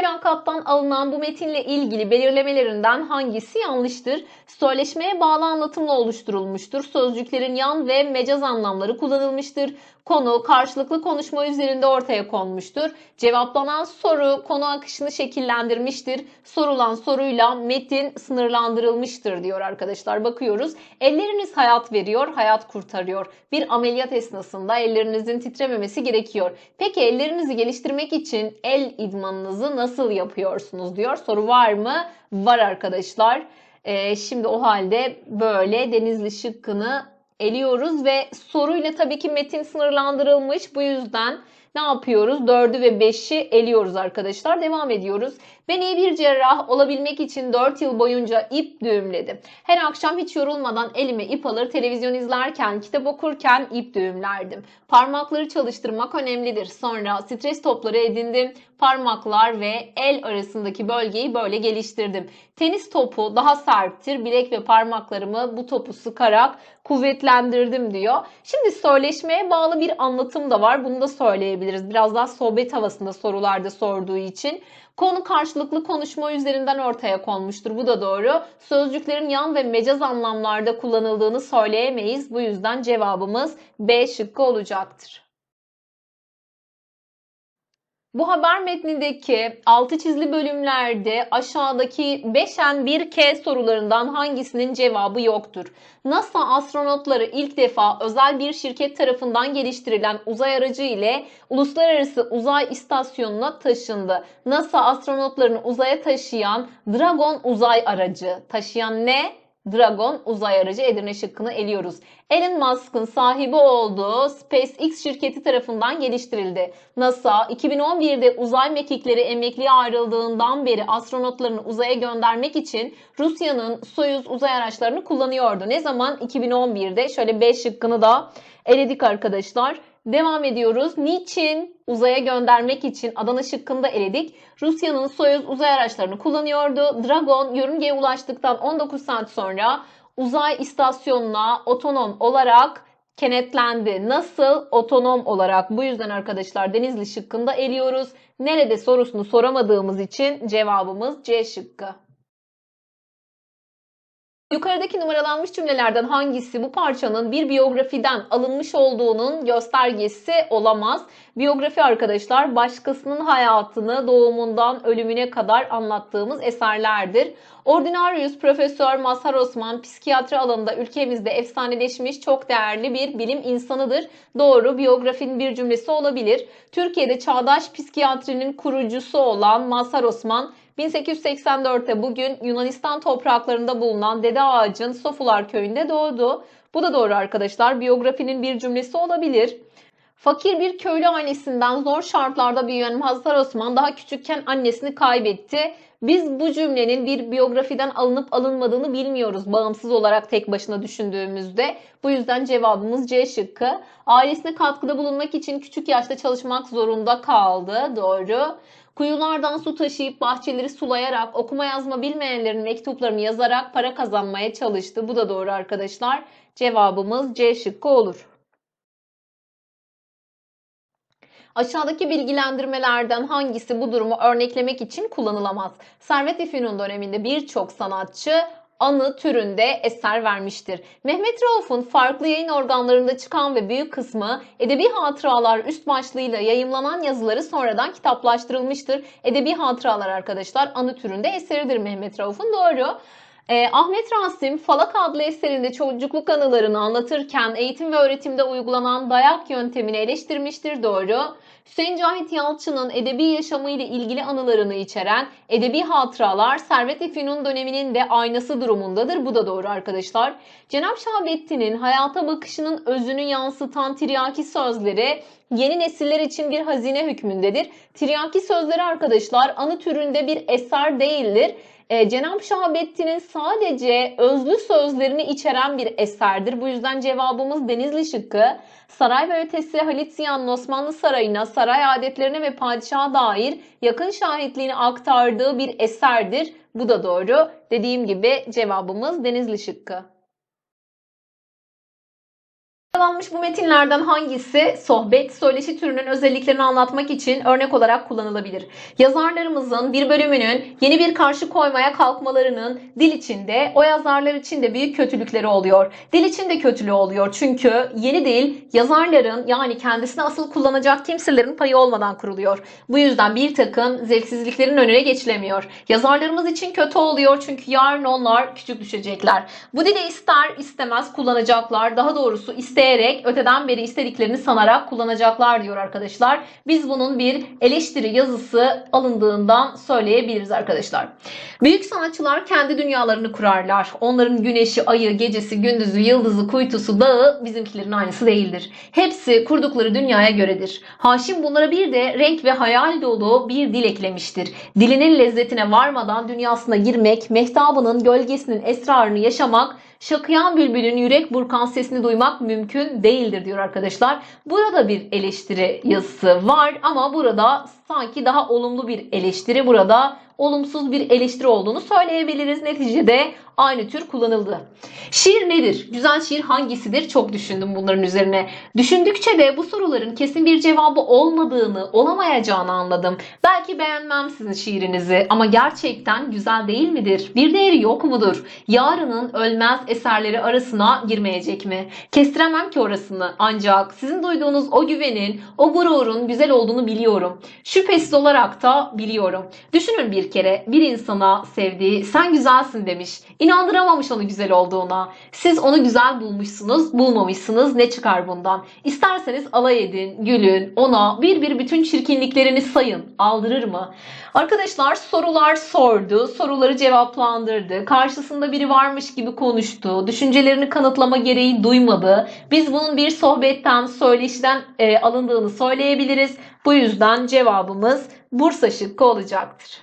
Meral Kap'tan alınan bu metinle ilgili belirlemelerinden hangisi yanlıştır? Söyleşmeye bağlı anlatımla oluşturulmuştur. Sözcüklerin yan ve mecaz anlamları kullanılmıştır konu karşılıklı konuşma üzerinde ortaya konmuştur. Cevaplanan soru konu akışını şekillendirmiştir. Sorulan soruyla metin sınırlandırılmıştır diyor arkadaşlar. Bakıyoruz. Elleriniz hayat veriyor, hayat kurtarıyor. Bir ameliyat esnasında ellerinizin titrememesi gerekiyor. Peki ellerinizi geliştirmek için el idmanınızı nasıl yapıyorsunuz diyor. Soru var mı? Var arkadaşlar. Ee, şimdi o halde böyle Denizli şıkkını eliyoruz ve soruyla tabii ki metin sınırlandırılmış. Bu yüzden ne yapıyoruz? 4'ü ve 5'i eliyoruz arkadaşlar. Devam ediyoruz. Ben iyi bir cerrah olabilmek için 4 yıl boyunca ip düğümledim. Her akşam hiç yorulmadan elime ip alır, televizyon izlerken, kitap okurken ip düğümlerdim. Parmakları çalıştırmak önemlidir. Sonra stres topları edindim parmaklar ve el arasındaki bölgeyi böyle geliştirdim. Tenis topu daha serttir. Bilek ve parmaklarımı bu topu sıkarak kuvvetlendirdim diyor. Şimdi söyleşmeye bağlı bir anlatım da var. Bunu da söyleyebiliriz. Biraz daha sohbet havasında sorularda sorduğu için. Konu karşılıklı konuşma üzerinden ortaya konmuştur. Bu da doğru. Sözcüklerin yan ve mecaz anlamlarda kullanıldığını söyleyemeyiz. Bu yüzden cevabımız B şıkkı olacaktır. Bu haber metnindeki altı çizili bölümlerde aşağıdaki 5N 1K sorularından hangisinin cevabı yoktur? NASA astronotları ilk defa özel bir şirket tarafından geliştirilen uzay aracı ile Uluslararası Uzay İstasyonu'na taşındı. NASA astronotlarını uzaya taşıyan Dragon uzay aracı. Taşıyan ne? Dragon uzay aracı Edirne şıkkını eliyoruz. Elon Musk'ın sahibi olduğu SpaceX şirketi tarafından geliştirildi. NASA 2011'de uzay mekikleri emekliye ayrıldığından beri astronotlarını uzaya göndermek için Rusya'nın Soyuz uzay araçlarını kullanıyordu. Ne zaman? 2011'de şöyle 5 şıkkını da eledik arkadaşlar. Devam ediyoruz. Niçin uzaya göndermek için Adana şıkkında eledik? Rusya'nın Soyuz uzay araçlarını kullanıyordu. Dragon yörüngeye ulaştıktan 19 saat sonra uzay istasyonuna otonom olarak kenetlendi. Nasıl? Otonom olarak. Bu yüzden arkadaşlar Denizli şıkkında eliyoruz. Nerede sorusunu soramadığımız için cevabımız C şıkkı. Yukarıdaki numaralanmış cümlelerden hangisi bu parçanın bir biyografiden alınmış olduğunun göstergesi olamaz? Biyografi arkadaşlar başkasının hayatını doğumundan ölümüne kadar anlattığımız eserlerdir. Ordinarius Profesör Mazhar Osman psikiyatri alanında ülkemizde efsaneleşmiş çok değerli bir bilim insanıdır. Doğru biyografinin bir cümlesi olabilir. Türkiye'de çağdaş psikiyatrinin kurucusu olan Mazhar Osman 1884'te bugün Yunanistan topraklarında bulunan Dede Ağacın Sofular köyünde doğdu. Bu da doğru arkadaşlar. Biyografinin bir cümlesi olabilir. Fakir bir köylü ailesinden zor şartlarda büyüyen Hazar Osman daha küçükken annesini kaybetti biz bu cümlenin bir biyografiden alınıp alınmadığını bilmiyoruz bağımsız olarak tek başına düşündüğümüzde. Bu yüzden cevabımız C şıkkı. Ailesine katkıda bulunmak için küçük yaşta çalışmak zorunda kaldı. Doğru. Kuyulardan su taşıyıp bahçeleri sulayarak, okuma yazma bilmeyenlerin mektuplarını yazarak para kazanmaya çalıştı. Bu da doğru arkadaşlar. Cevabımız C şıkkı olur. Aşağıdaki bilgilendirmelerden hangisi bu durumu örneklemek için kullanılamaz? Servet-i döneminde birçok sanatçı anı türünde eser vermiştir. Mehmet Rauf'un farklı yayın organlarında çıkan ve büyük kısmı Edebi Hatıralar üst başlığıyla yayımlanan yazıları sonradan kitaplaştırılmıştır. Edebi Hatıralar arkadaşlar anı türünde eseridir Mehmet Rauf'un doğru. E, Ahmet Rasim Falak adlı eserinde çocukluk anılarını anlatırken eğitim ve öğretimde uygulanan dayak yöntemini eleştirmiştir doğru. Hüseyin Cahit Yalçın'ın edebi yaşamı ile ilgili anılarını içeren Edebi Hatıralar Servet-i döneminin de aynası durumundadır. Bu da doğru arkadaşlar. Cenab Şahabettin'in hayata bakışının özünü yansıtan tiryaki sözleri yeni nesiller için bir hazine hükmündedir. Tiryaki sözleri arkadaşlar anı türünde bir eser değildir e, Cenab-ı Şahabettin'in sadece özlü sözlerini içeren bir eserdir. Bu yüzden cevabımız Denizli şıkkı. Saray ve ötesi Halit Ziya'nın Osmanlı Sarayı'na, saray adetlerine ve padişaha dair yakın şahitliğini aktardığı bir eserdir. Bu da doğru. Dediğim gibi cevabımız Denizli şıkkı. Sıralanmış bu metinlerden hangisi sohbet, söyleşi türünün özelliklerini anlatmak için örnek olarak kullanılabilir? Yazarlarımızın bir bölümünün yeni bir karşı koymaya kalkmalarının dil içinde, o yazarlar için de büyük kötülükleri oluyor. Dil içinde de kötülüğü oluyor çünkü yeni dil yazarların yani kendisini asıl kullanacak kimselerin payı olmadan kuruluyor. Bu yüzden bir takım zevksizliklerin önüne geçilemiyor. Yazarlarımız için kötü oluyor çünkü yarın onlar küçük düşecekler. Bu dili ister istemez kullanacaklar. Daha doğrusu isteye isteyerek öteden beri istediklerini sanarak kullanacaklar diyor arkadaşlar. Biz bunun bir eleştiri yazısı alındığından söyleyebiliriz arkadaşlar. Büyük sanatçılar kendi dünyalarını kurarlar. Onların güneşi, ayı, gecesi, gündüzü, yıldızı, kuytusu, dağı bizimkilerin aynısı değildir. Hepsi kurdukları dünyaya göredir. Haşim bunlara bir de renk ve hayal dolu bir dil eklemiştir. Dilinin lezzetine varmadan dünyasına girmek, mehtabının gölgesinin esrarını yaşamak, şakıyan bülbülün yürek burkan sesini duymak mümkün değildir diyor arkadaşlar. Burada bir eleştiri yazısı var ama burada sanki daha olumlu bir eleştiri burada olumsuz bir eleştiri olduğunu söyleyebiliriz. Neticede aynı tür kullanıldı. Şiir nedir? Güzel şiir hangisidir? Çok düşündüm bunların üzerine. Düşündükçe de bu soruların kesin bir cevabı olmadığını, olamayacağını anladım. Belki beğenmem sizin şiirinizi ama gerçekten güzel değil midir? Bir değeri yok mudur? Yarının ölmez eserleri arasına girmeyecek mi? Kestiremem ki orasını ancak sizin duyduğunuz o güvenin, o gururun güzel olduğunu biliyorum. Şüphesiz olarak da biliyorum. Düşünün bir bir kere bir insana sevdiği sen güzelsin demiş. İnandıramamış onu güzel olduğuna. Siz onu güzel bulmuşsunuz, bulmamışsınız. Ne çıkar bundan? İsterseniz alay edin, gülün, ona bir bir bütün çirkinliklerini sayın. Aldırır mı? Arkadaşlar sorular sordu, soruları cevaplandırdı. Karşısında biri varmış gibi konuştu. Düşüncelerini kanıtlama gereği duymadı. Biz bunun bir sohbetten, söyleşiden e, alındığını söyleyebiliriz. Bu yüzden cevabımız Bursa şıkkı olacaktır.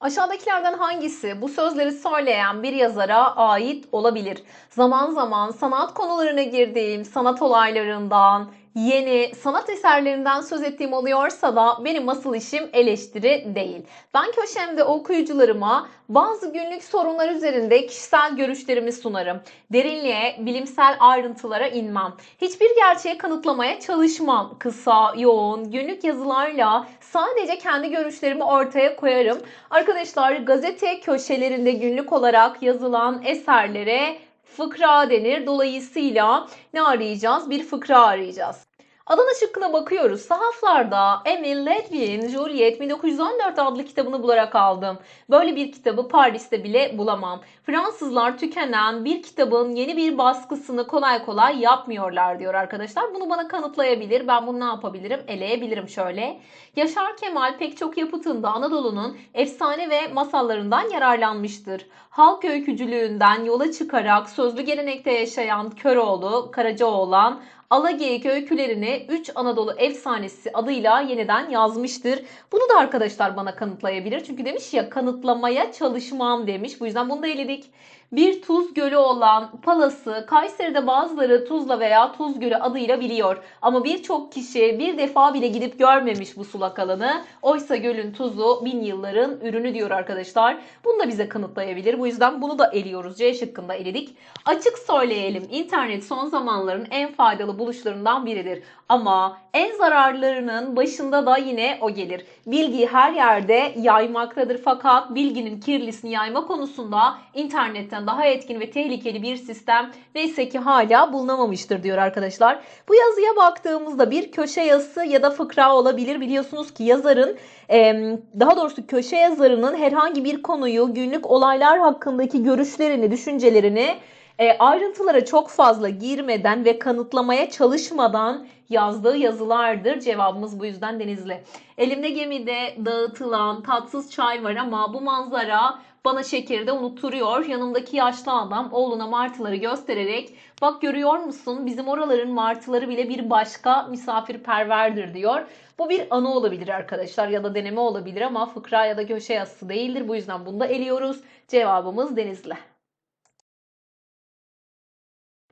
Aşağıdakilerden hangisi bu sözleri söyleyen bir yazara ait olabilir? Zaman zaman sanat konularına girdiğim sanat olaylarından, yeni sanat eserlerinden söz ettiğim oluyorsa da benim asıl işim eleştiri değil. Ben köşemde okuyucularıma bazı günlük sorunlar üzerinde kişisel görüşlerimi sunarım. Derinliğe, bilimsel ayrıntılara inmem. Hiçbir gerçeği kanıtlamaya çalışmam. Kısa, yoğun, günlük yazılarla sadece kendi görüşlerimi ortaya koyarım. Arkadaşlar gazete köşelerinde günlük olarak yazılan eserlere fıkra denir. Dolayısıyla ne arayacağız? Bir fıkra arayacağız. Adana şıkkına bakıyoruz. Sahaflarda Emil Ledwin, Juliet 1914 adlı kitabını bularak aldım. Böyle bir kitabı Paris'te bile bulamam. Fransızlar tükenen bir kitabın yeni bir baskısını kolay kolay yapmıyorlar diyor arkadaşlar. Bunu bana kanıtlayabilir. Ben bunu ne yapabilirim? Eleyebilirim şöyle. Yaşar Kemal pek çok yapıtında Anadolu'nun efsane ve masallarından yararlanmıştır halk öykücülüğünden yola çıkarak sözlü gelenekte yaşayan Köroğlu, Karacaoğlan, Alageyik öykülerini 3 Anadolu Efsanesi adıyla yeniden yazmıştır. Bunu da arkadaşlar bana kanıtlayabilir. Çünkü demiş ya kanıtlamaya çalışmam demiş. Bu yüzden bunu da eledik. Bir Tuz Gölü olan Palası Kayseri'de bazıları Tuzla veya Tuz Gölü adıyla biliyor. Ama birçok kişi bir defa bile gidip görmemiş bu sulak alanı. Oysa gölün tuzu bin yılların ürünü diyor arkadaşlar. Bunu da bize kanıtlayabilir. Bu bu yüzden bunu da eliyoruz. C şıkkında eledik. Açık söyleyelim. İnternet son zamanların en faydalı buluşlarından biridir. Ama en zararlarının başında da yine o gelir. Bilgi her yerde yaymaktadır fakat bilginin kirlisini yayma konusunda internetten daha etkin ve tehlikeli bir sistem neyse ki hala bulunamamıştır diyor arkadaşlar. Bu yazıya baktığımızda bir köşe yazısı ya da fıkra olabilir. Biliyorsunuz ki yazarın daha doğrusu köşe yazarının herhangi bir konuyu günlük olaylar hakkında hakkındaki görüşlerini, düşüncelerini e, ayrıntılara çok fazla girmeden ve kanıtlamaya çalışmadan yazdığı yazılardır. Cevabımız bu yüzden Denizli. Elimde gemide dağıtılan tatsız çay var ama bu manzara bana şekeri de unutturuyor. Yanımdaki yaşlı adam oğluna martıları göstererek bak görüyor musun bizim oraların martıları bile bir başka misafirperverdir diyor. Bu bir anı olabilir arkadaşlar ya da deneme olabilir ama fıkra ya da köşe yazısı değildir. Bu yüzden bunu da eliyoruz. Cevabımız Denizli.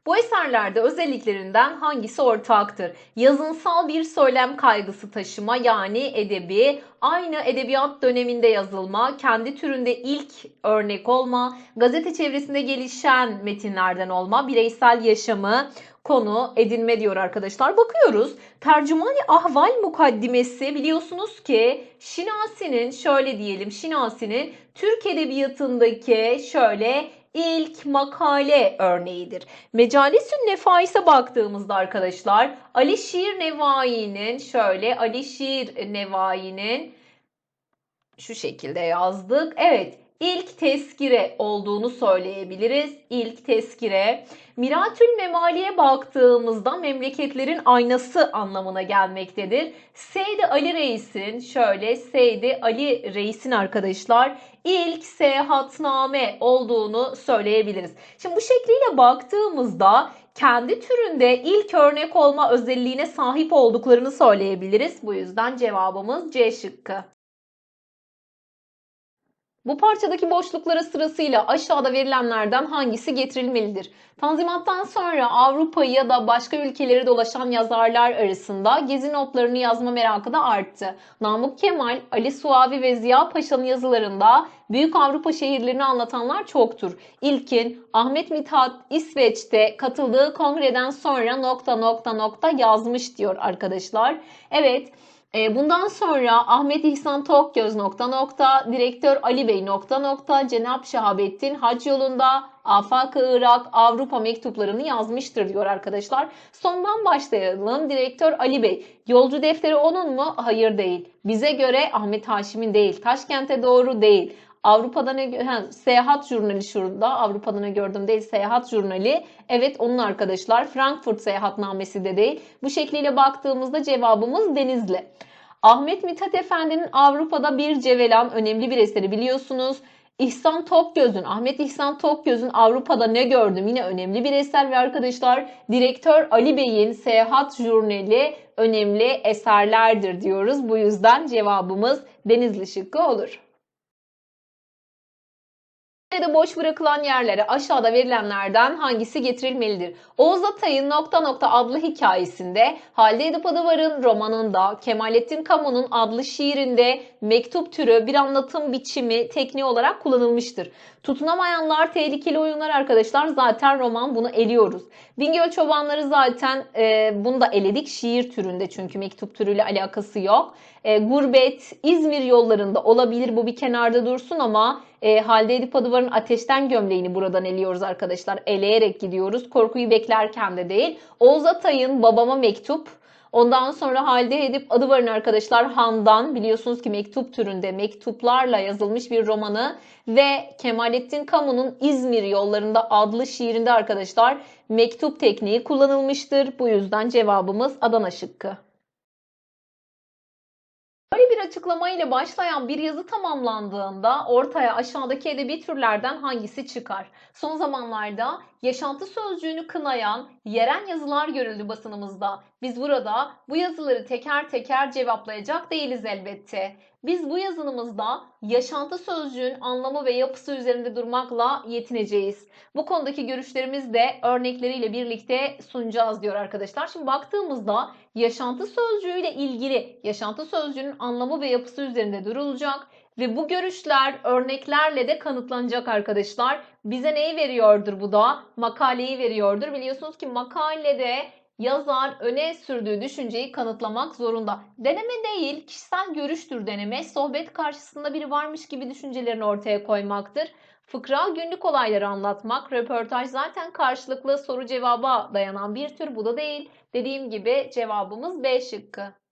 Bu eserlerde özelliklerinden hangisi ortaktır? Yazınsal bir söylem kaygısı taşıma yani edebi, aynı edebiyat döneminde yazılma, kendi türünde ilk örnek olma, gazete çevresinde gelişen metinlerden olma, bireysel yaşamı, konu edinme diyor arkadaşlar. Bakıyoruz tercüman Ahval Mukaddimesi biliyorsunuz ki Şinasi'nin şöyle diyelim Şinasi'nin Türk Edebiyatı'ndaki şöyle ilk makale örneğidir. Mecalisün Nefais'e baktığımızda arkadaşlar Ali Şir Nevai'nin şöyle Ali Şir Nevai'nin şu şekilde yazdık. Evet ilk teskire olduğunu söyleyebiliriz. İlk teskire. Miratül Memali'ye baktığımızda memleketlerin aynası anlamına gelmektedir. Seydi Ali Reis'in şöyle Seydi Ali Reis'in arkadaşlar ilk seyahatname olduğunu söyleyebiliriz. Şimdi bu şekliyle baktığımızda kendi türünde ilk örnek olma özelliğine sahip olduklarını söyleyebiliriz. Bu yüzden cevabımız C şıkkı. Bu parçadaki boşluklara sırasıyla aşağıda verilenlerden hangisi getirilmelidir? Tanzimattan sonra Avrupa'yı ya da başka ülkeleri dolaşan yazarlar arasında gezi notlarını yazma merakı da arttı. Namık Kemal, Ali Suavi ve Ziya Paşa'nın yazılarında büyük Avrupa şehirlerini anlatanlar çoktur. İlkin, Ahmet Mithat İsveç'te katıldığı kongreden sonra nokta nokta nokta yazmış diyor arkadaşlar. Evet, e, bundan sonra Ahmet İhsan Tokgöz nokta nokta, Direktör Ali Bey nokta nokta, Cenap Şahabettin Hac yolunda afak Irak Avrupa mektuplarını yazmıştır diyor arkadaşlar. Sondan başlayalım. Direktör Ali Bey, yolcu defteri onun mu? Hayır değil. Bize göre Ahmet Haşim'in değil. Taşkent'e doğru değil. Avrupa'da ne ha, seyahat jurnali şurada Avrupa'da ne gördüm değil seyahat jurnali. Evet onun arkadaşlar Frankfurt seyahatnamesi de değil. Bu şekliyle baktığımızda cevabımız Denizli. Ahmet Mithat Efendi'nin Avrupa'da bir cevelan önemli bir eseri biliyorsunuz. İhsan Topgöz'ün, Ahmet İhsan Topgöz'ün Avrupa'da ne gördüm yine önemli bir eser ve arkadaşlar direktör Ali Bey'in Seyahat Jurnali önemli eserlerdir diyoruz. Bu yüzden cevabımız Denizli şıkkı olur ya da boş bırakılan yerlere aşağıda verilenlerden hangisi getirilmelidir? Oğuz Atay'ın nokta nokta adlı hikayesinde, Halide Edip Adıvar'ın romanında, Kemalettin Kamu'nun adlı şiirinde mektup türü bir anlatım biçimi tekniği olarak kullanılmıştır. Tutunamayanlar tehlikeli oyunlar arkadaşlar zaten roman bunu eliyoruz. Bingöl Çobanları zaten e, bunu da eledik şiir türünde çünkü mektup türüyle alakası yok. E, gurbet İzmir yollarında olabilir bu bir kenarda dursun ama e, Halide Edip Adıvar'ın Ateşten Gömleğini buradan eliyoruz arkadaşlar. Eleyerek gidiyoruz. Korkuyu beklerken de değil. Oğuz Atay'ın Babama Mektup. Ondan sonra Halide Edip Adıvar'ın arkadaşlar Handan biliyorsunuz ki mektup türünde mektuplarla yazılmış bir romanı ve Kemalettin Kamu'nun İzmir yollarında adlı şiirinde arkadaşlar mektup tekniği kullanılmıştır. Bu yüzden cevabımız Adana şıkkı açıklamayla başlayan bir yazı tamamlandığında ortaya aşağıdaki edebi türlerden hangisi çıkar? Son zamanlarda yaşantı sözcüğünü kınayan yerel yazılar görüldü basınımızda. Biz burada bu yazıları teker teker cevaplayacak değiliz elbette. Biz bu yazılımızda yaşantı sözcüğün anlamı ve yapısı üzerinde durmakla yetineceğiz. Bu konudaki görüşlerimiz de örnekleriyle birlikte sunacağız diyor arkadaşlar. Şimdi baktığımızda yaşantı sözcüğüyle ilgili yaşantı sözcüğünün anlamı ve yapısı üzerinde durulacak ve bu görüşler örneklerle de kanıtlanacak arkadaşlar. Bize neyi veriyordur bu da? Makaleyi veriyordur. Biliyorsunuz ki makalede yazar öne sürdüğü düşünceyi kanıtlamak zorunda. Deneme değil, kişisel görüştür deneme. Sohbet karşısında biri varmış gibi düşüncelerini ortaya koymaktır. Fıkra günlük olayları anlatmak, röportaj zaten karşılıklı soru cevaba dayanan bir tür bu da değil. Dediğim gibi cevabımız B şıkkı.